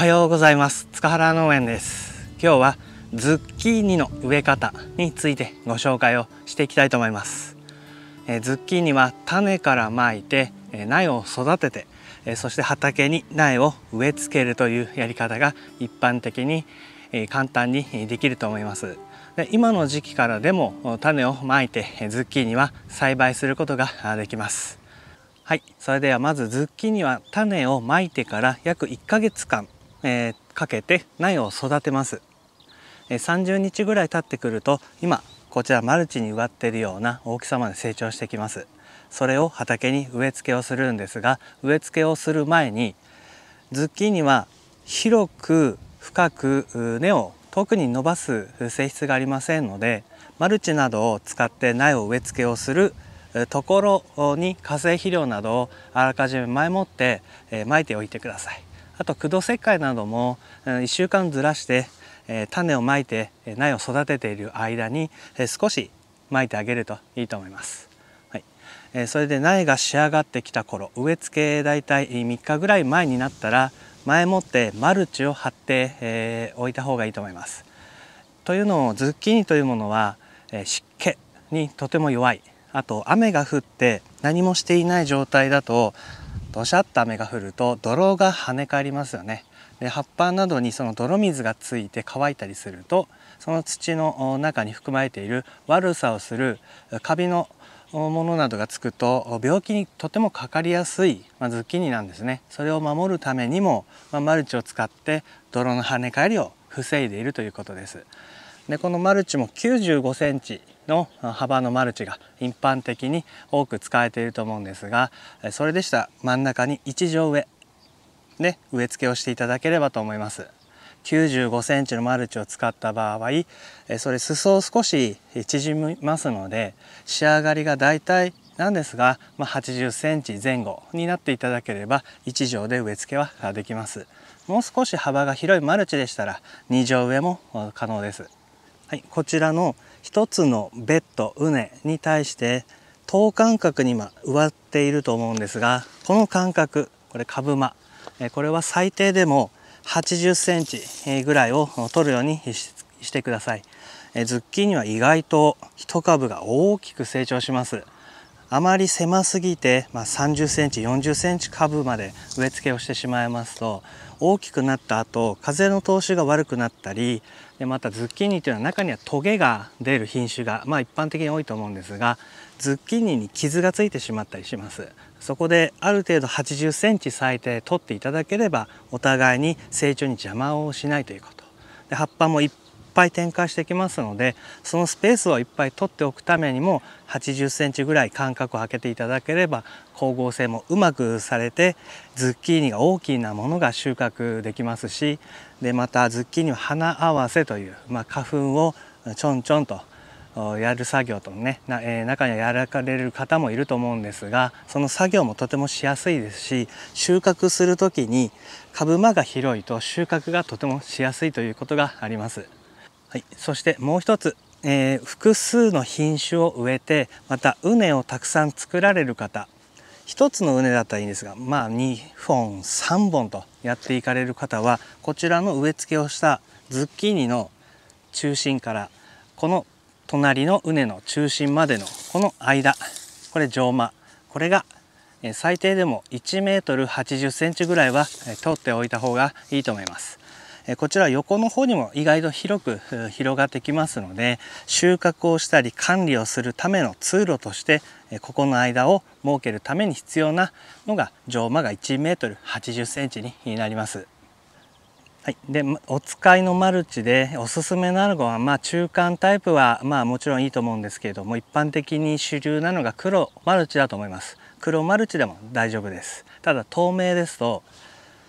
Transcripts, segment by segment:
はようございます塚原農園です今日はズッキーニの植え方についてご紹介をしていきたいと思いますえズッキーニは種からまいてえ苗を育ててえそして畑に苗を植え付けるというやり方が一般的に簡単にできると思いますで今の時期からでも種をまいてズッキーニは栽培することができますはいそれではまずズッキーニは種をまいてから約1ヶ月間えー、かけて苗を育てます、えー、30日ぐらい経ってくると今こちらマルチに植わっているような大きさまで成長してきますそれを畑に植え付けをするんですが植え付けをする前にズッキーニは広く深く根を遠くに伸ばす性質がありませんのでマルチなどを使って苗を植え付けをするところに化成肥料などをあらかじめ前もってまいておいてください。あと駆動石灰なども1週間ずらして種をまいて苗を育てている間に少しまいてあげるといいと思います。はい、それで苗が仕上がってきた頃植え付け大体3日ぐらい前になったら前もってマルチを張って、えー、置いた方がいいと思います。というのもズッキーニというものは、えー、湿気にとても弱いあと雨が降って何もしていない状態だとどしゃっと雨が降ると泥が跳ね返りますよねで葉っぱなどにその泥水がついて乾いたりするとその土の中に含まれている悪さをするカビのものなどがつくと病気にとてもかかりやすい、まあ、ズッキーニなんですねそれを守るためにも、まあ、マルチを使って泥の跳ね返りを防いでいるということですでこのマルチも9 5センチの幅のマルチが一般的に多く使えていると思うんですがそれでしたら真ん中に1畳上で植え付けをしていただければと思います95センチのマルチを使った場合それ裾を少し縮みますので仕上がりがだいたいなんですが、まあ、80センチ前後になっていただければ1畳で植え付けはできますもう少し幅が広いマルチでしたら2畳上も可能ですはい、こちらの1つのベッド畝に対して等間隔に今植わっていると思うんですがこの間隔これ株間これは最低でも80センチぐらいを取るようにしてくださいズッキーニは意外と一株が大きく成長しますあまり狭すぎて、まあ、30センチ40センチ株まで植え付けをしてしまいますと大きくなった後風の通しが悪くなったりでまたズッキーニというのは中にはトゲが出る品種が、まあ、一般的に多いと思うんですがズッキーニに傷がついてしまったりしますそこである程度8 0センチ最低取っていただければお互いに成長に邪魔をしないということで葉っぱもぱい展開してきますのでそのスペースをいっぱい取っておくためにも8 0センチぐらい間隔を空けていただければ光合成もうまくされてズッキーニが大きなものが収穫できますしでまたズッキーニは花合わせという、まあ、花粉をちょんちょんとやる作業とね、えー、中にはやらかれる方もいると思うんですがその作業もとてもしやすいですし収穫する時に株間が広いと収穫がとてもしやすいということがあります。はい、そしてもう一つ、えー、複数の品種を植えてまた畝をたくさん作られる方1つの畝だったらいいんですがまあ2本3本とやっていかれる方はこちらの植え付けをしたズッキーニの中心からこの隣の畝の中心までのこの間これ上間これが最低でも 1m80cm ぐらいは通っておいた方がいいと思います。こちら横の方にも意外と広く広がってきますので収穫をしたり管理をするための通路としてここの間を設けるために必要なのが上間が 1m80cm になります。はい、でお使いのマルチでおすすめなのは、まあ、中間タイプは、まあ、もちろんいいと思うんですけれども一般的に主流なのが黒マルチだと思います黒マルチでも大丈夫ですただ透明ですと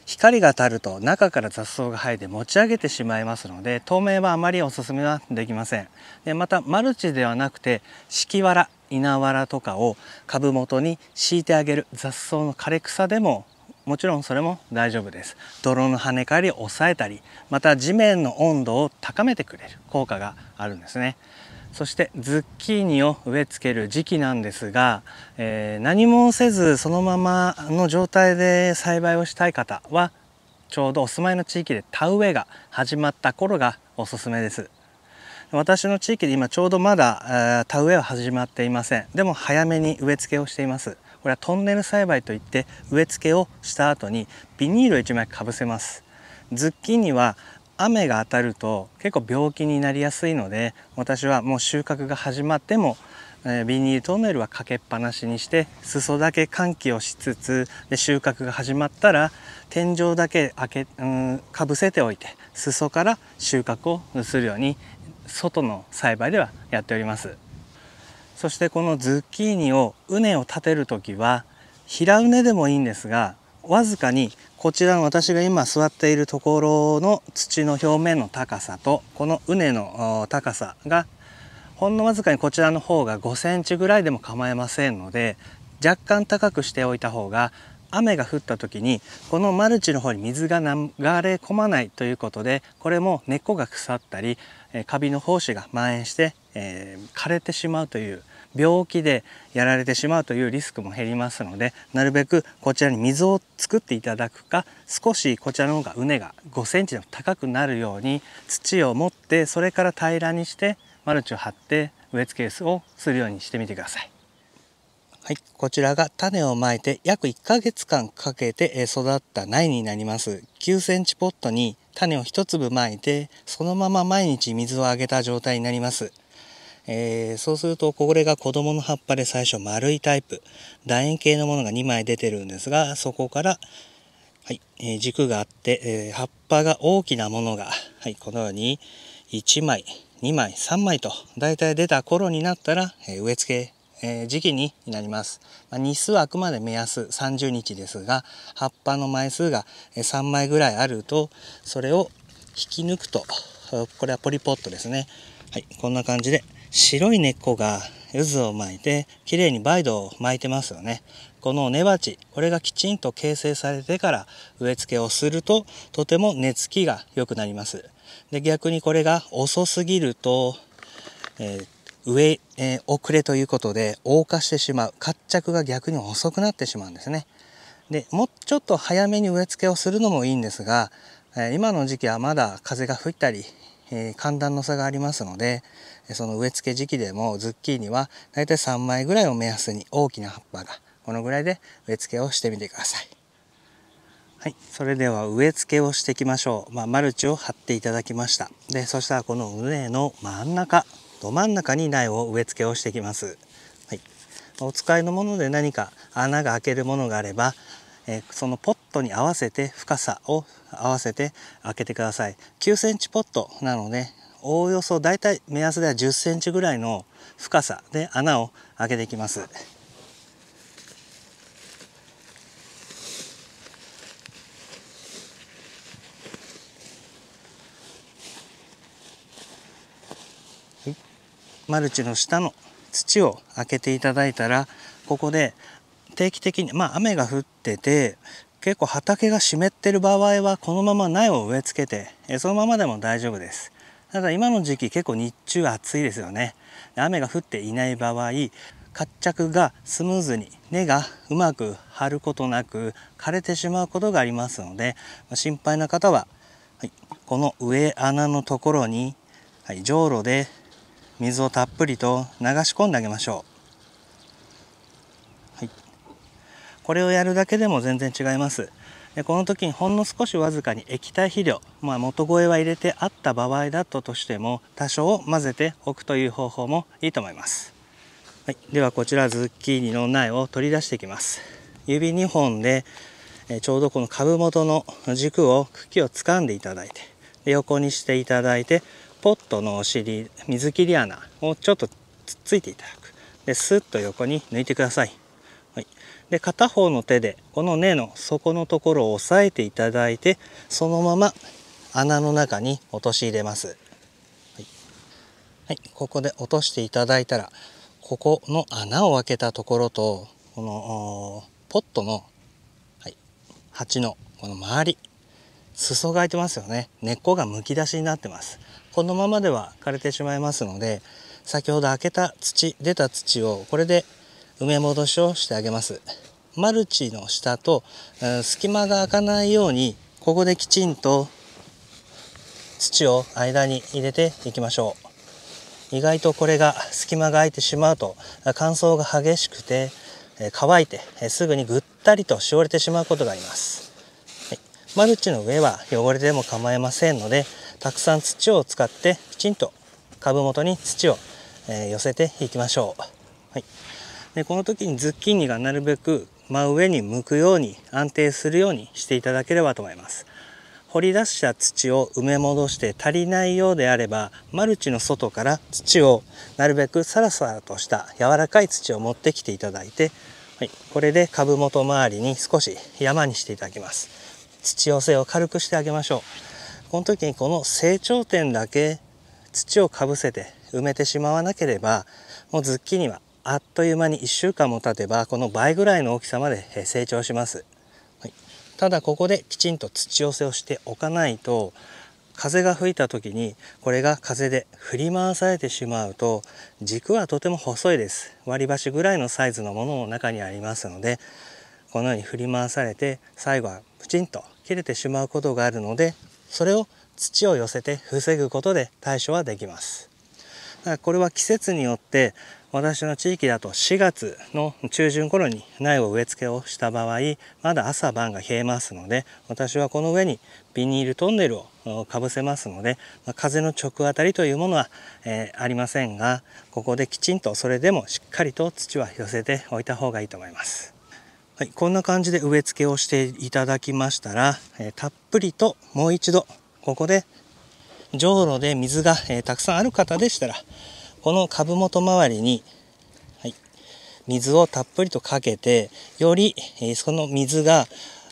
光が当たると中から雑草が生えて持ち上げてしまいますので透明はあまりおすすめはできませんでまたマルチではなくて敷わら稲わらとかを株元に敷いてあげる雑草の枯れ草でももちろんそれも大丈夫です泥の跳ね返りを抑えたりまた地面の温度を高めてくれる効果があるんですねそしてズッキーニを植え付ける時期なんですが、えー、何もせずそのままの状態で栽培をしたい方はちょうどお住まいの地域で田植えが始まった頃がおすすめです私の地域で今ちょうどまだ田植えは始まっていませんでも早めに植え付けをしていますこれはトンネル栽培といって植え付けをした後にビニールを1枚かぶせますズッキーニは雨が当たると結構病気になりやすいので私はもう収穫が始まっても、えー、ビニールトンネルはかけっぱなしにして裾だけ換気をしつつで収穫が始まったら天井だけ開け、うん、かぶせておいて裾から収穫をするように外の栽培ではやっておりますそしてこのズッキーニを畝を立てる時は平畝でもいいんですがわずかにこちらの私が今座っているところの土の表面の高さとこの畝の高さがほんのわずかにこちらの方が5センチぐらいでも構いませんので若干高くしておいた方が雨が降った時にこのマルチの方に水が流れ込まないということでこれも根っこが腐ったりカビの胞子が蔓延してえー、枯れてしまうという病気でやられてしまうというリスクも減りますのでなるべくこちらに水を作っていただくか少しこちらの方が畝が5センチでも高くなるように土を持ってそれから平らにしてマルチを張って植え付けをするようにしてみてください。はい、こちらが種をまいて約1ヶ月間かけて育った苗になります。9センチポットに種を1粒まいて、そのまま毎日水をあげた状態になります。えー、そうするとこれが子供の葉っぱで最初丸いタイプ楕円形のものが2枚出てるんですがそこから、はいえー、軸があって、えー、葉っぱが大きなものが、はい、このように1枚2枚3枚と大体出た頃になったら、え植え付けえ時期になります、ま日数はあくまで目安30日ですが葉っぱの枚数が3枚ぐらいあるとそれを引き抜くとこれはポリポットですねはいこんな感じで白い根っこが渦を巻いて綺麗にに梅ドを巻いてますよねこの根鉢これがきちんと形成されてから植え付けをするととても根付きが良くなりますで逆にこれが遅すぎると、えー、植えー、遅れということで謳歌してしまう活着が逆に遅くなってしまうんですねでもうちょっと早めに植え付けをするのもいいんですが、えー、今の時期はまだ風が吹いたり、え寒暖の差がありますのでその植え付け時期でもズッキーニは大体3枚ぐらいを目安に大きな葉っぱがこのぐらいで植え付けをしてみてください。はい、それでは植え付けをしていきましょう。まあ、マルチを張っていただきました。で、そしたらこの上の真ん中、ど真ん中に苗を植え付けをしていきます。はい、お使いのもので何か穴が開けるものがあれば、えそのポットに合わせて深さを合わせて開けてください。9センチポットなので、おおよそだいたい目安では10センチぐらいの深さで穴を開けていきます。マルチの下の土を開けていただいたらここで定期的にまあ雨が降ってて結構畑が湿ってる場合はこのまま苗を植え付けてそのままでも大丈夫ですただ今の時期結構日中暑いですよね雨が降っていない場合活着がスムーズに根がうまく張ることなく枯れてしまうことがありますので心配な方は、はい、この上穴のところに、はい、じょうろで水をたっぷりと流し込んであげましょう、はい、これをやるだけでも全然違いますでこの時にほんの少しわずかに液体肥料、まあ、元肥は入れてあった場合だったとしても多少混ぜておくという方法もいいと思います、はい、ではこちらズッキーニの苗を取り出していきます指2本でちょうどこの株元の軸を茎を掴んでいただいてで横にしていただいてポットのお尻水切り穴をちょっとつっついていただくでスッと横に抜いてください、はい、で片方の手でこの根の底のところを押さえていただいてそのまま穴の中に落とし入れます、はい、はい、ここで落としていただいたらここの穴を開けたところとこのポットの、はい、鉢のこの周り裾が開いてますよね根っこがむき出しになってますこのままでは枯れてしまいますので先ほど開けた土出た土をこれで埋め戻しをしてあげます。マルチの下と、隙間が開かないように、ここできちんと土を間に入れていきましょう。意外とこれが隙間が空いてしまうと乾燥が激しくて乾いてすぐにぐったりとしおれてしまうことがあります。はい、マルチの上は汚れても構いませんのでたくさん土を使ってきちんと株元に土を寄せていきましょう。はいでこの時にズッキーニがなるべく真上に向くように安定するようにしていただければと思います掘り出した土を埋め戻して足りないようであればマルチの外から土をなるべくサラサラとした柔らかい土を持ってきていただいて、はい、これで株元周りに少し山にしていただきます土寄せを軽くしてあげましょうこの時にこの成長点だけ土をかぶせて埋めてしまわなければもうズッキーニはあっという間に1週間も経てばこの倍ぐらいの大きさまで成長します、はい、ただここできちんと土寄せをしておかないと風が吹いた時にこれが風で振り回されてしまうと軸はとても細いです割り箸ぐらいのサイズのものも中にありますのでこのように振り回されて最後はプチンと切れてしまうことがあるのでそれを土を寄せて防ぐことで対処はできます。からこれは季節によって私の地域だと4月の中旬頃に苗を植え付けをした場合まだ朝晩が冷えますので私はこの上にビニールトンネルをかぶせますので風の直当たりというものは、えー、ありませんがここできちんとそれでもしっかりと土は寄せておいた方がいいと思います。はい、こんな感じで植え付けをしていただきましたら、えー、たっぷりともう一度ここでじょうろで水が、えー、たくさんある方でしたら、この株元周りに、はい、水をたっぷりとかけて、より、えー、その水が、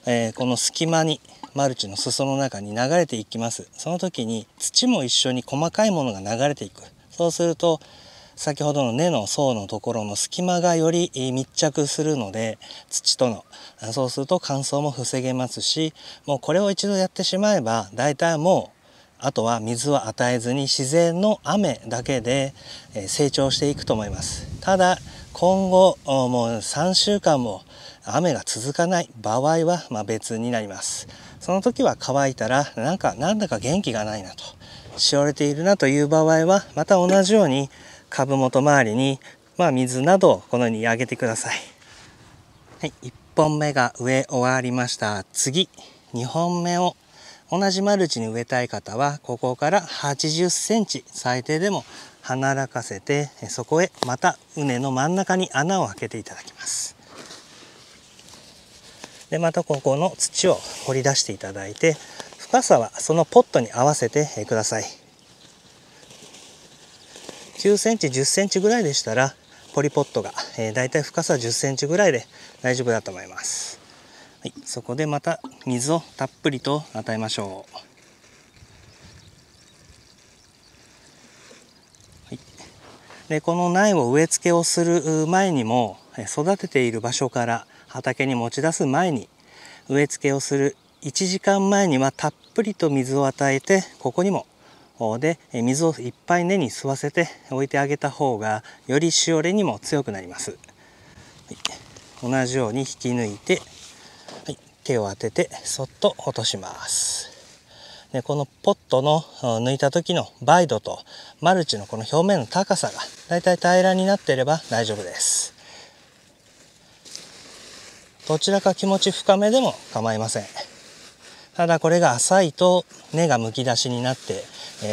えー、この隙間に、マルチの裾の中に流れていきます。その時に土も一緒に細かいものが流れていく。そうすると、先ほどの根の層のところの隙間がより密着するので土とのそうすると乾燥も防げますしもうこれを一度やってしまえば大体もうあとは水は与えずに自然の雨だけで成長していくと思いますただ今後もう3週間も雨が続かない場合はま別になりますその時は乾いたらなんかなんだか元気がないなとしおれているなという場合はまた同じように株元周りにまあ、水などをこのようにあげてください、はい、1本目が植え終わりました次2本目を同じマルチに植えたい方はここから80センチ最低でも離らかせてそこへまた畝の真ん中に穴を開けていただきますでまたここの土を掘り出していただいて深さはそのポットに合わせてください9センチ10センチぐらいでしたらポリポットが、えー、だいたい深さ10センチぐらいで大丈夫だと思いますはい、そこでまた水をたっぷりと与えましょう、はい、でこの苗を植え付けをする前にも育てている場所から畑に持ち出す前に植え付けをする1時間前にはたっぷりと水を与えてここにもで水をいっぱい根に吸わせて置いてあげた方がよりしおれにも強くなります、はい、同じように引き抜いて手を当ててそっと落としますでこのポットの抜いた時のバイドとマルチのこの表面の高さがだいたい平らになっていれば大丈夫ですどちらか気持ち深めでも構いませんただこれが浅いと根がむき出しになって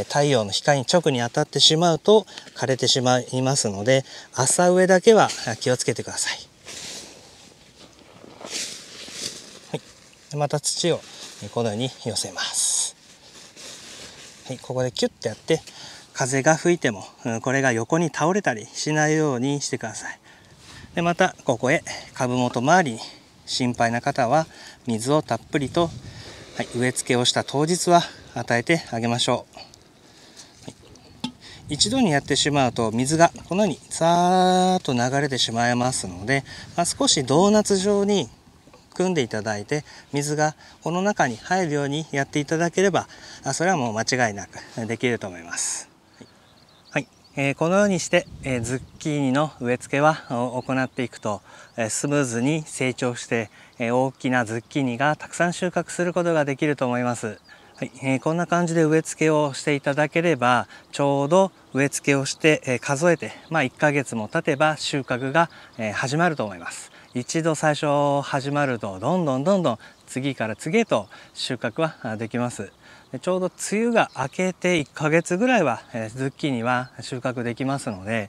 太陽の光に直に当たってしまうと枯れてしまいますので浅植えだけは気をつけてくださいまた土をこのように寄せます、はい、ここでキュッてやって風が吹いてもこれが横に倒れたりしないようにしてくださいでまたここへ株元周りに心配な方は水をたっぷりと、はい、植え付けをした当日は与えてあげましょう、はい、一度にやってしまうと水がこのようにザーッと流れてしまいますので、まあ、少しドーナツ状に組んでいただいて水がこの中に入るようにやっていただければそれはもう間違いなくできると思います。はいえー、このようにして、えー、ズッキーニの植え付けは行っていくと、えスムーズに成長して、え大きなズッキーニがたくさん収穫することができると思います。はいえー、こんな感じで植え付けをしていただければちょうど植え付けをして、えー、数えて、まあ、1ヶ月も経てば収穫が、えー、始まると思います。一度最初始まるとどんどんどんどん次から次へと収穫はできますちょうど梅雨が明けて1ヶ月ぐらいはズッキーニは収穫できますので、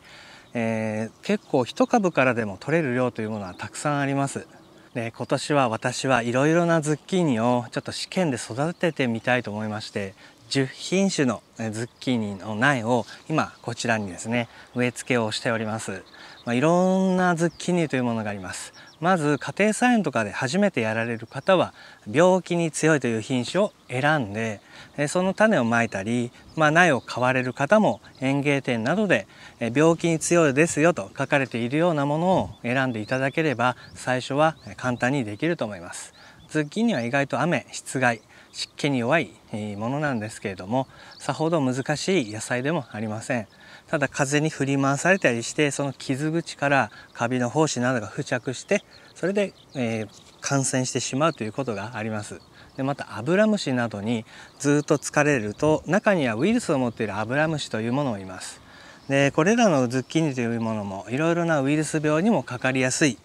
えー、結構1株からでも取れる量というものはたくさんありますで今年は私はいろいろなズッキーニをちょっと試験で育ててみたいと思いまして10品種のズッキーニの苗を今こちらにですね植え付けをしております、まあ、いろんなズッキーニというものがありますまず家庭菜園とかで初めてやられる方は病気に強いという品種を選んでその種をまいたり、まあ、苗を買われる方も園芸店などで病気に強いですよと書かれているようなものを選んでいただければ最初は簡単にできると思います。ズッキーニは意外と雨、室外湿気に弱いものなんですけれどもさほど難しい野菜でもありませんただ風に振り回されたりしてその傷口からカビの胞子などが付着してそれで、えー、感染してしまうということがありますでまたアブラムシなどにずっと疲れると中にはウイルスを持っているアブラムシというものもいますでこれらのズッキーニというものもいろいろなウイルス病にもかかりやすい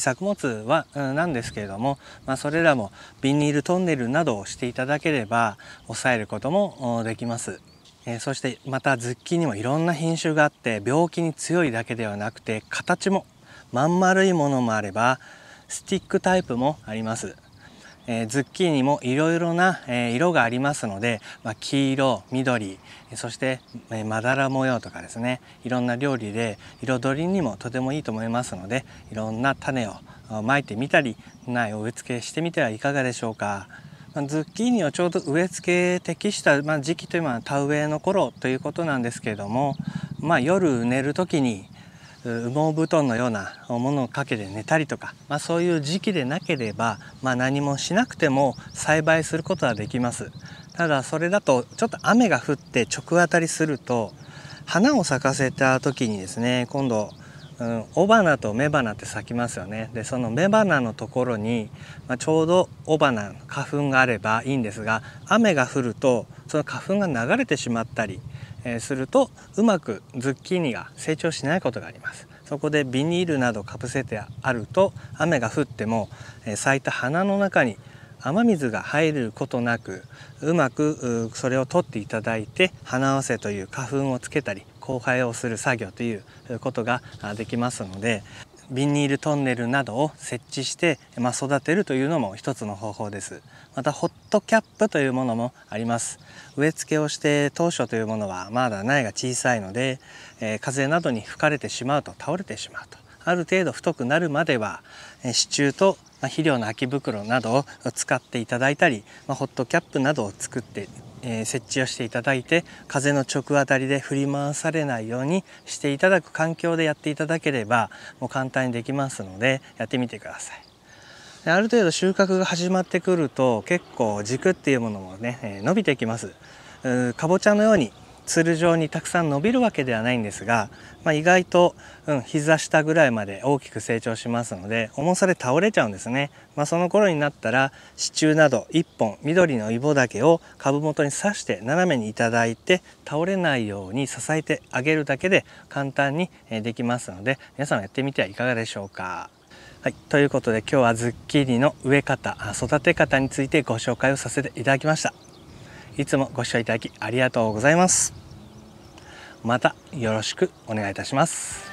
作物はなんですけれども、まあ、それらもビニールトンネルなどをしていただければ抑えることもできます。えそしてまたズッキーニもいろんな品種があって病気に強いだけではなくて形もまん丸いものもあればスティックタイプもありますえー、ズッキーニもいろいろな、えー、色がありますので、まあ、黄色緑そして、えー、まだら模様とかですねいろんな料理で彩りにもとてもいいと思いますのでいろんな種をまいてみたり苗を植え付けしてみてはいかがでしょうか。ズッキーニをちょうど植え付け適した、まあ、時期というのは田植えの頃ということなんですけれども、まあ、夜寝る時に羽毛布団のようなものをかけて寝たりとか、まあ、そういう時期でなければ、まあ、何もしなくても栽培することはできますただそれだとちょっと雨が降って直当たりすると花を咲かせた時にですね今度雄花と雌花って咲きますよねでその雌花のところに、まあ、ちょうど雄花の花粉があればいいんですが雨が降るとその花粉が流れてしまったりえするとうまくズッキーニが成長しないことがありますそこでビニールなどかぶせてあると雨が降っても、え咲いた花の中に雨水が入ることなくうまくそれを取っていただいて花合わせという花粉をつけたり交配をする作業ということができますのでビニールトンネルなどを設置して、まあ、育てるというのも一つの方法ですまたホットキャップというものもあります植え付けをして当初というものはまだ苗が小さいので、えー、風などに吹かれてしまうと倒れてしまうとある程度太くなるまではえ支柱と肥料の空き袋などを使っていただいたりまホットキャップなどを作ってえ設置をしていただいて風の直当たりで振り回されないようにしていただく環境でやっていただければもう簡単にできますのでやってみてください。である程度収穫が始まってくると結構軸っていうものもね、え伸びてきます。かぼちゃのようにつル状にたくさん伸びるわけではないんですが、まあ、意外と、うん、膝下ぐらいまで大きく成長しますので重さで倒れちゃうんですね、まあ、その頃になったら支柱など1本緑のイボだけを株元に刺して斜めにいただいて倒れないように支えてあげるだけで簡単にできますので皆さんやってみてはいかがでしょうか。はい、ということで今日はズッキーニの植え方育て方についてご紹介をさせていただきました。いつもご視聴いただきありがとうございます。またよろしくお願いいたします。